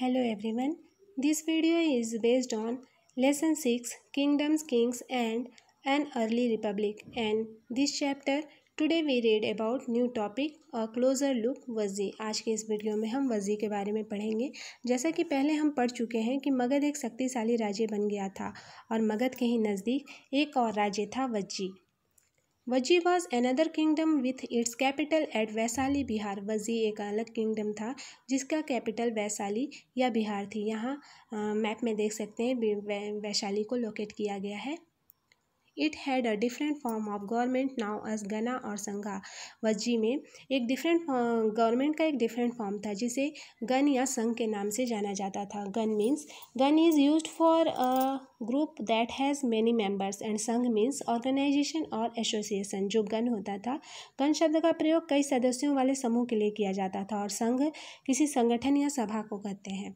Hello everyone this video is based on lesson six kingdoms kings and an early republic and this chapter today we read about new topic और closer look Vajji आज के इस video में हम वजी के बारे में पढ़ेंगे जैसा कि पहले हम पढ़ चुके हैं कि मगध एक शक्तिशाली राज्य बन गया था और मगध के ही नज़दीक एक और राज्य था Vajji Vajji was another kingdom with its capital at Vaishali Bihar Vajji एक अलग किंगडम था जिसका कैपिटल वैशाली या बिहार थी यहाँ मैप में देख सकते हैं वैशाली को लोकेट किया गया है it had a different form of government now as gana और संघा वजी में एक डिफरेंट गवर्नमेंट का एक डिफरेंट फॉर्म था जिसे गन या संघ के नाम से जाना जाता था gana means gana is use for group that has many members and sangha means organization और एसोसिएशन जो गन होता था गन शब्द का प्रयोग कई सदस्यों वाले समूह के लिए किया जाता था और संघ किसी संगठन या सभा को कहते हैं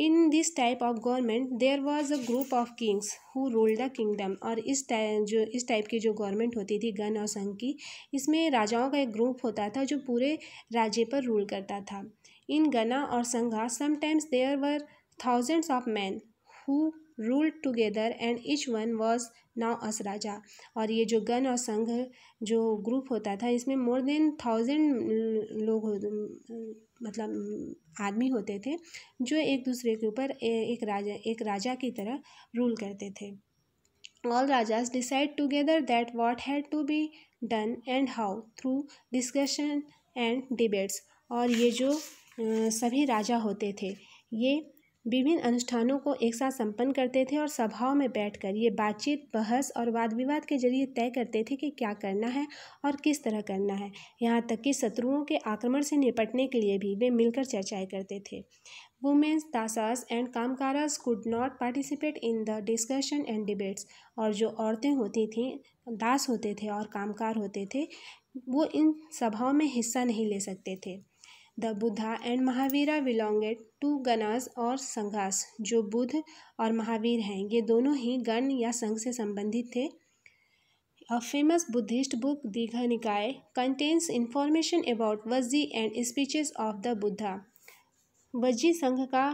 in this type of government there was a group of kings who rule the kingdom और इस टाइप जो इस टाइप की जो गवर्नमेंट होती थी गन और संघ की इसमें राजाओं का एक ग्रुप होता था जो पूरे राज्य पर रूल करता था इन गना और sangha sometimes there were thousands of men who ruled together and each one was known as raja और ये जो गन और संघ जो ग्रुप होता था इसमें मोर देन थाउजेंड लोग मतलब आदमी होते थे जो एक दूसरे के ऊपर एक राजा एक राजा की तरह रूल करते थे all rajas decide together that what had to be done and how through discussion and debates और ये जो सभी राजा होते थे ये विभिन्न अनुष्ठानों को एक साथ संपन्न करते थे और सभाओं में बैठकर ये बातचीत बहस और वाद विवाद के जरिए तय करते थे कि क्या करना है और किस तरह करना है यहाँ तक कि शत्रुओं के आक्रमण से निपटने के लिए भी वे मिलकर चर्चाएं करते थे women's dasas and kammakaras could not participate in the discussion and debates और जो औरतें होती थीं दास होते थे और कामकार होते थे वो इन सभाओं में हिस्सा नहीं ले सकते थे the Buddha and Mahavira belonged to ganas और संघास जो बुद्ध और महावीर हैं ये दोनों ही गण या संघ से संबंधित थे a famous Buddhist book Digha Nikaya contains information about Vajji and speeches of the Buddha Vajji sangha का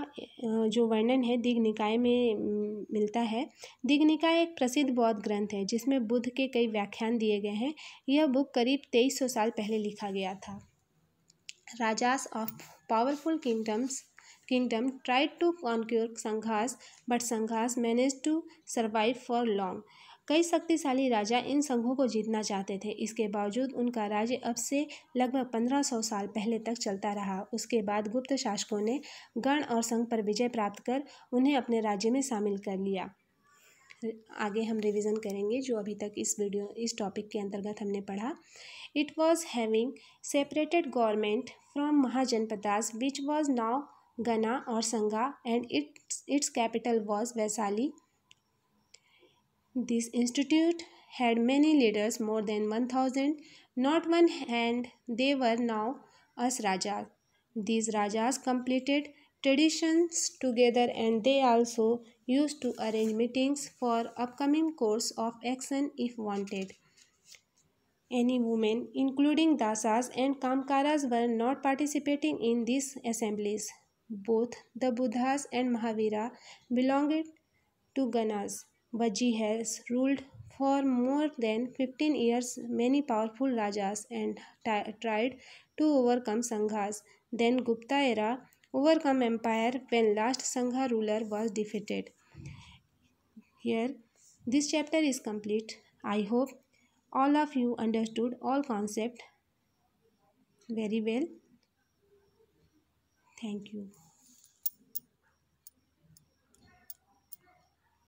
जो वर्णन है दिग्ध निकाय में मिलता है दिग्ध निकाय एक प्रसिद्ध बौद्ध ग्रंथ है जिसमें बुद्ध के कई व्याख्यान दिए गए हैं यह बुक करीब तेईस सौ साल पहले लिखा गया था Rajas of powerful kingdoms kingdom tried to conquer Sanghas, but Sanghas managed to survive for long. कई शक्तिशाली राजा इन संघों को जीतना चाहते थे इसके बावजूद उनका राज्य अब से लगभग पंद्रह सौ साल पहले तक चलता रहा उसके बाद गुप्त शासकों ने गण और संघ पर विजय प्राप्त कर उन्हें अपने राज्य में शामिल कर लिया आगे हम रिवीजन करेंगे जो अभी तक इस वीडियो इस टॉपिक के अंतर्गत हमने पढ़ा it was having separated government from mahajanapadas which was known gana और sangha and its its capital was Vaishali this institute had many leaders more than one thousand not one hand there known as raja this rajas completed traditions together and they also used to arrange meetings for upcoming course of action if wanted. Any women, including Dasas and Kamkaras, were not participating in these assemblies. Both the Buddhas and Mahavira belonged to Ganas. Baji has ruled for more than 15 years many powerful rajas and tried to overcome Sanghas. Then Gupta era overcome empire when last Sangha ruler was defeated. Here, this chapter is complete. I hope all of you understood all concept very well. Thank you.